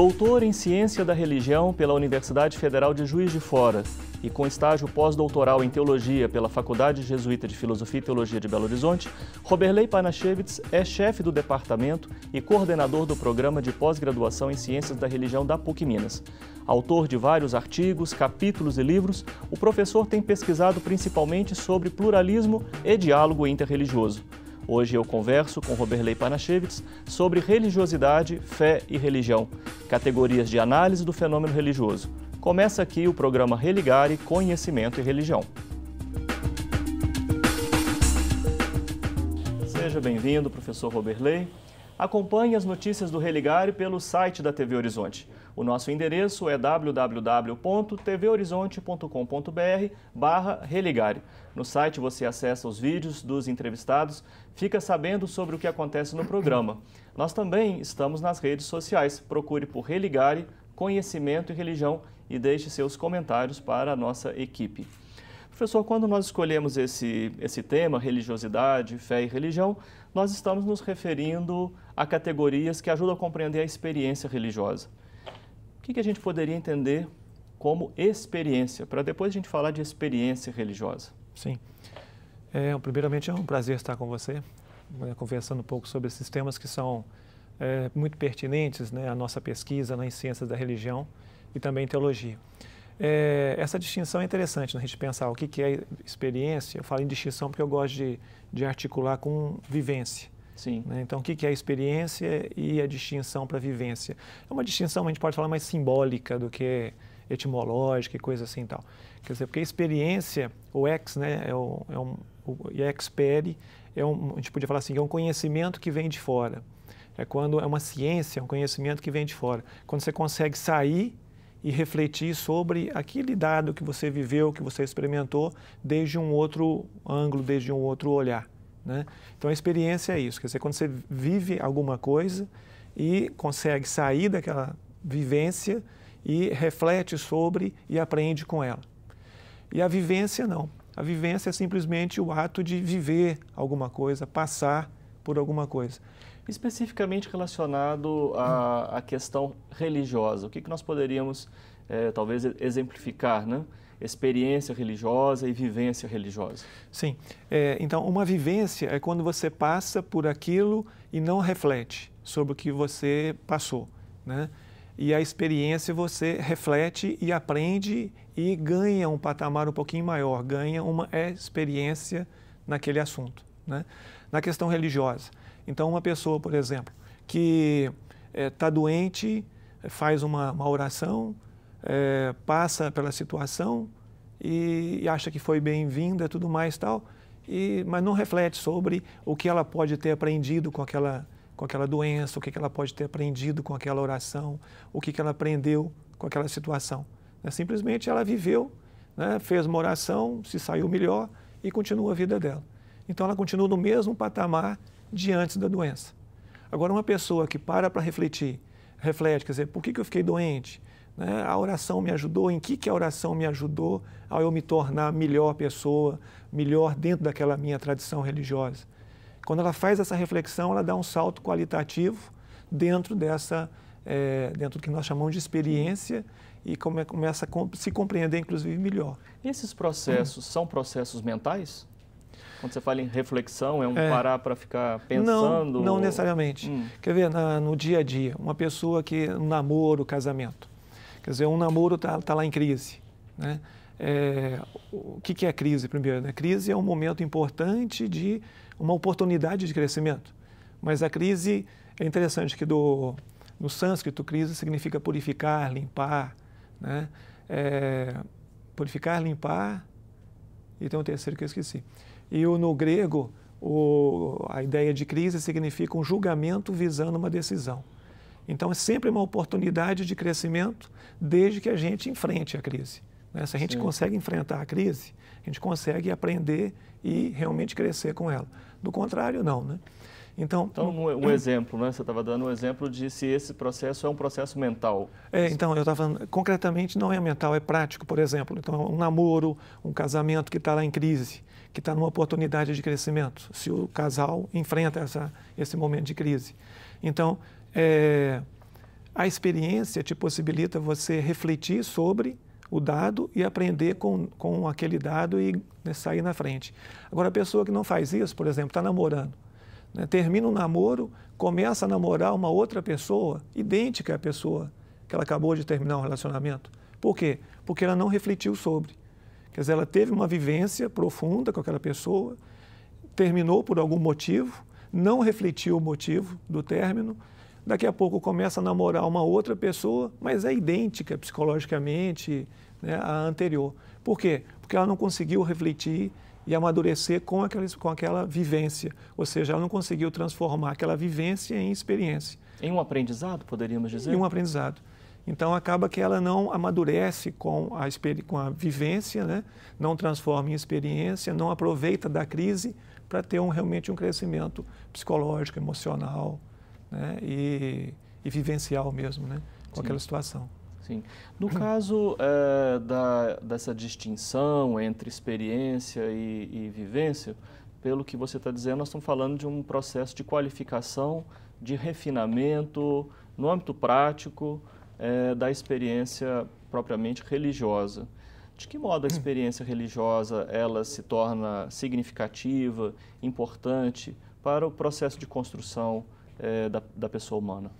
Doutor em Ciência da Religião pela Universidade Federal de Juiz de Fora e com estágio pós-doutoral em Teologia pela Faculdade Jesuíta de Filosofia e Teologia de Belo Horizonte, Roberley Panachevitz é chefe do departamento e coordenador do programa de pós-graduação em Ciências da Religião da PUC Minas. Autor de vários artigos, capítulos e livros, o professor tem pesquisado principalmente sobre pluralismo e diálogo interreligioso. Hoje eu converso com Roberley Panachevitz sobre religiosidade, fé e religião, categorias de análise do fenômeno religioso. Começa aqui o programa Religare Conhecimento e Religião. Seja bem-vindo, professor Roberley. Acompanhe as notícias do Religário pelo site da TV Horizonte. O nosso endereço é www.tvhorizonte.com.br barra Religare. No site você acessa os vídeos dos entrevistados, fica sabendo sobre o que acontece no programa. Nós também estamos nas redes sociais. Procure por Religare, Conhecimento e Religião e deixe seus comentários para a nossa equipe. Professor, quando nós escolhemos esse, esse tema, religiosidade, fé e religião, nós estamos nos referindo a categorias que ajudam a compreender a experiência religiosa. O que, que a gente poderia entender como experiência, para depois a gente falar de experiência religiosa? Sim. É, primeiramente, é um prazer estar com você, né, conversando um pouco sobre esses temas que são é, muito pertinentes né, à nossa pesquisa né, em ciências da religião e também em teologia. É, essa distinção é interessante, né? a gente pensar o que, que é experiência. Eu falo em distinção porque eu gosto de, de articular com vivência. Sim. Né? Então, o que, que é experiência e a distinção para vivência? É uma distinção, a gente pode falar mais simbólica do que etimológica e coisa assim e tal. Quer dizer, porque experiência, o ex, né, é, o, é um, o expere, é um, a gente podia falar assim, é um conhecimento que vem de fora. É quando é uma ciência, é um conhecimento que vem de fora. Quando você consegue sair e refletir sobre aquele dado que você viveu, que você experimentou, desde um outro ângulo, desde um outro olhar. Né? Então a experiência é isso, quer dizer, quando você vive alguma coisa e consegue sair daquela vivência e reflete sobre e aprende com ela. E a vivência não. A vivência é simplesmente o ato de viver alguma coisa, passar por alguma coisa especificamente relacionado à, à questão religiosa. O que, que nós poderíamos, é, talvez, exemplificar, né? experiência religiosa e vivência religiosa. Sim. É, então, uma vivência é quando você passa por aquilo e não reflete sobre o que você passou, né? E a experiência você reflete e aprende e ganha um patamar um pouquinho maior, ganha uma experiência naquele assunto. Né? Na questão religiosa. Então, uma pessoa, por exemplo, que está eh, é, doente, eh, faz uma, uma oração, é, passa pela situação e, e acha que foi bem-vinda tudo mais tal, e, mas não reflete sobre o que ela pode ter aprendido com aquela, com aquela doença, o que, que ela pode ter aprendido com aquela oração, o que, que ela aprendeu com aquela situação. Né? Simplesmente ela viveu, né? fez uma oração, se saiu melhor e continua a vida dela. Então ela continua no mesmo patamar de antes da doença. Agora, uma pessoa que para para refletir, reflete, quer dizer, por que, que eu fiquei doente? Né? A oração me ajudou? Em que, que a oração me ajudou ao eu me tornar melhor pessoa, melhor dentro daquela minha tradição religiosa? Quando ela faz essa reflexão, ela dá um salto qualitativo dentro dessa, é, dentro do que nós chamamos de experiência e come, começa a se compreender, inclusive, melhor. esses processos hum. são processos mentais? Quando você fala em reflexão, é um é. parar para ficar pensando? Não, não ou... necessariamente. Hum. Quer ver, na, no dia a dia, uma pessoa que, um namoro, casamento. Quer dizer, um namoro está tá lá em crise, né? É, o que, que é crise, primeiro? Né? Crise é um momento importante de uma oportunidade de crescimento. Mas a crise é interessante que do, no sânscrito, crise significa purificar, limpar, né? É, purificar, limpar e tem um terceiro que eu esqueci. E o, no grego, o, a ideia de crise significa um julgamento visando uma decisão. Então, é sempre uma oportunidade de crescimento desde que a gente enfrente a crise. Né? Se a gente Sim. consegue enfrentar a crise, a gente consegue aprender e realmente crescer com ela. Do contrário, não. Né? Então, então um, um é. exemplo, né? Você estava dando um exemplo de se esse processo é um processo mental. É, então, eu estava concretamente não é mental, é prático, por exemplo. Então, um namoro, um casamento que está lá em crise, que está numa oportunidade de crescimento, se o casal enfrenta essa, esse momento de crise. Então, é, a experiência te possibilita você refletir sobre o dado e aprender com, com aquele dado e né, sair na frente. Agora, a pessoa que não faz isso, por exemplo, está namorando, né? Termina um namoro, começa a namorar uma outra pessoa, idêntica à pessoa que ela acabou de terminar um relacionamento. Por quê? Porque ela não refletiu sobre. Quer dizer, ela teve uma vivência profunda com aquela pessoa, terminou por algum motivo, não refletiu o motivo do término, daqui a pouco começa a namorar uma outra pessoa, mas é idêntica psicologicamente né, à anterior. Por quê? Porque ela não conseguiu refletir e amadurecer com aquela, com aquela vivência. Ou seja, ela não conseguiu transformar aquela vivência em experiência. Em um aprendizado, poderíamos dizer? Em um aprendizado. Então, acaba que ela não amadurece com a, com a vivência, né? não transforma em experiência, não aproveita da crise para ter um, realmente um crescimento psicológico, emocional né? e, e vivencial mesmo né? com Sim. aquela situação. Sim. No caso é, da, dessa distinção entre experiência e, e vivência, pelo que você está dizendo, nós estamos falando de um processo de qualificação, de refinamento no âmbito prático é, da experiência propriamente religiosa. De que modo a hum. experiência religiosa ela se torna significativa, importante para o processo de construção é, da, da pessoa humana?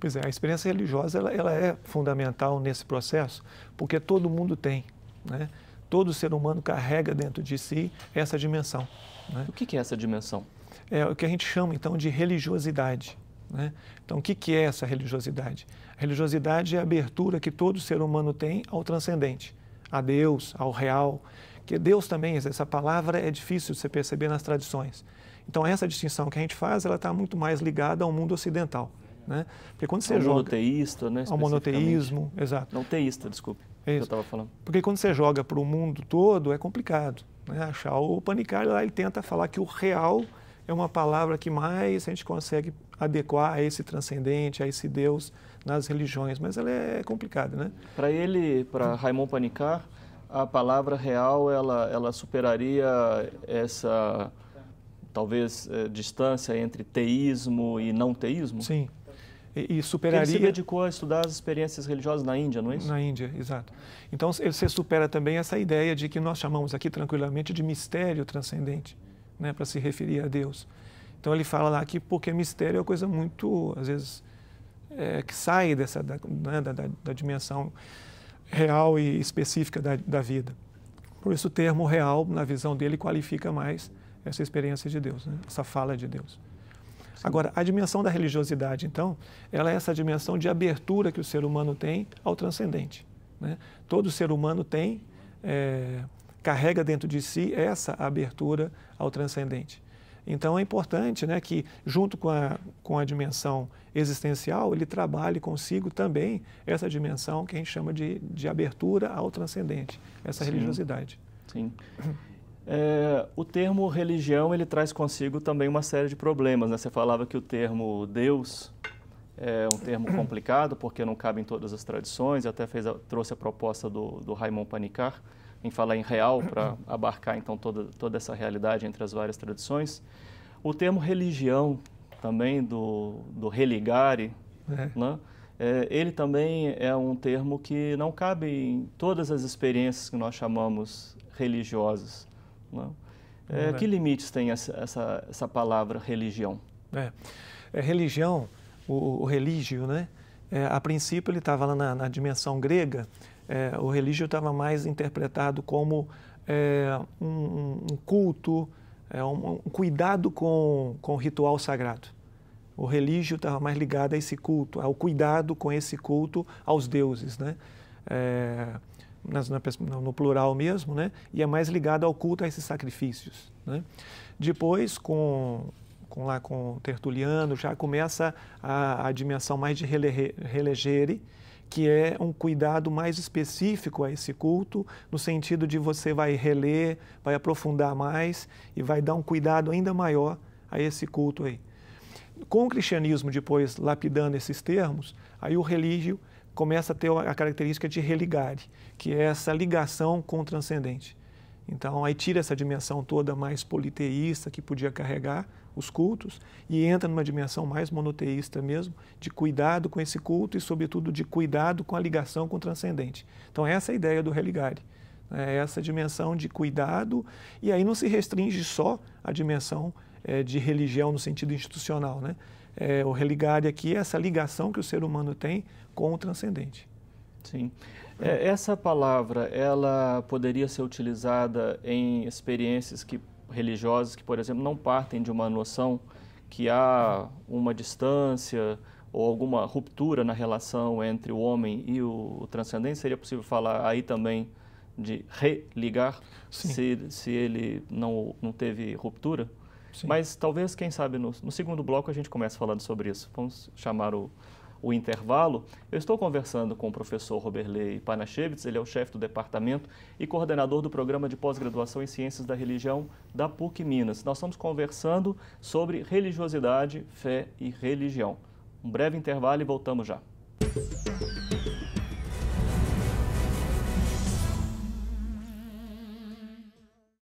Pois é, a experiência religiosa ela, ela é fundamental nesse processo, porque todo mundo tem, né? todo ser humano carrega dentro de si essa dimensão. Né? O que é essa dimensão? É o que a gente chama então de religiosidade. Né? Então, o que é essa religiosidade? A religiosidade é a abertura que todo ser humano tem ao transcendente, a Deus, ao real. Que Deus também, essa palavra é difícil de se perceber nas tradições. Então, essa distinção que a gente faz, ela está muito mais ligada ao mundo ocidental. Né? Porque quando você ao é joga... monoteísta, né? É ao monoteísmo, exato. Não teísta, desculpe, é eu estava falando. Porque quando você joga para o mundo todo, é complicado. Né? Achar o Panicari lá, ele tenta falar que o real é uma palavra que mais a gente consegue adequar a esse transcendente, a esse Deus nas religiões, mas ela é complicada, né? Para ele, para Raymond Panicar, a palavra real ela ela superaria essa talvez eh, distância entre teísmo e não teísmo? Sim, e, e superaria. ele se dedicou a estudar as experiências religiosas na Índia, não é isso? Na Índia, exato. Então você supera também essa ideia de que nós chamamos aqui tranquilamente de mistério transcendente, né, para se referir a Deus. Então ele fala lá que porque mistério é uma coisa muito, às vezes, é, que sai dessa da, né, da, da, da, dimensão real e específica da, vida. Por isso o termo real, na visão dele, qualifica mais essa experiência de Deus, né? essa fala de Deus. Agora, a dimensão da religiosidade, então, ela é essa dimensão de abertura que o ser humano tem ao transcendente. Né? Todo ser humano tem, é, carrega dentro de si essa abertura ao transcendente. Então é importante né, que, junto com a, com a dimensão existencial, ele trabalhe consigo também essa dimensão que a gente chama de, de abertura ao transcendente, essa Sim. religiosidade. Sim. É, o termo religião ele traz consigo também uma série de problemas. Né? Você falava que o termo Deus é um termo complicado porque não cabe em todas as tradições. Até fez a, trouxe a proposta do, do Raimon Panicar em falar em real para abarcar então toda toda essa realidade entre as várias tradições. O termo religião também do do religare, é. né? É, ele também é um termo que não cabe em todas as experiências que nós chamamos religiosas. Não? Né? É, que limites tem essa, essa, essa palavra religião? É. é religião, o, o religio, né? É, a princípio ele estava lá na, na, dimensão grega, é, o religio estava mais interpretado como é, um, um, culto, é, um, um, cuidado com, com o ritual sagrado. O religio estava mais ligado a esse culto, ao cuidado com esse culto aos deuses, né? na, no plural mesmo, né? e é mais ligado ao culto a esses sacrifícios. Né? Depois, com, com, lá, com Tertuliano, já começa a, a dimensão mais de relegere, que é um cuidado mais específico a esse culto, no sentido de você vai reler, vai aprofundar mais e vai dar um cuidado ainda maior a esse culto aí. Com o cristianismo, depois lapidando esses termos, aí o religio começa a ter a característica de religare, que é essa ligação com o transcendente. Então, aí tira essa dimensão toda mais politeísta que podia carregar os cultos e entra numa dimensão mais monoteísta mesmo, de cuidado com esse culto e, sobretudo, de cuidado com a ligação com o transcendente. Então, essa é a ideia do religare, né? É essa dimensão de cuidado, e aí não se restringe só à dimensão é, de religião no sentido institucional, né? é, o religare aqui é essa ligação que o ser humano tem com o transcendente. Sim. É, essa palavra, ela poderia ser utilizada em experiências que, religiosas que, por exemplo, não partem de uma noção que há uma distância ou alguma ruptura na relação entre o homem e o, o transcendente? Seria possível falar aí também de religar, se, se ele não, não teve ruptura? Sim. Mas talvez, quem sabe, no, no, segundo bloco a gente comece falando sobre isso. Vamos chamar o, o intervalo. Eu estou conversando com o professor Robert Lee Panachevitz, ele é o chefe do departamento e coordenador do programa de pós-graduação em Ciências da Religião da PUC Minas. Nós estamos conversando sobre religiosidade, fé e religião. Um breve intervalo e voltamos já. Música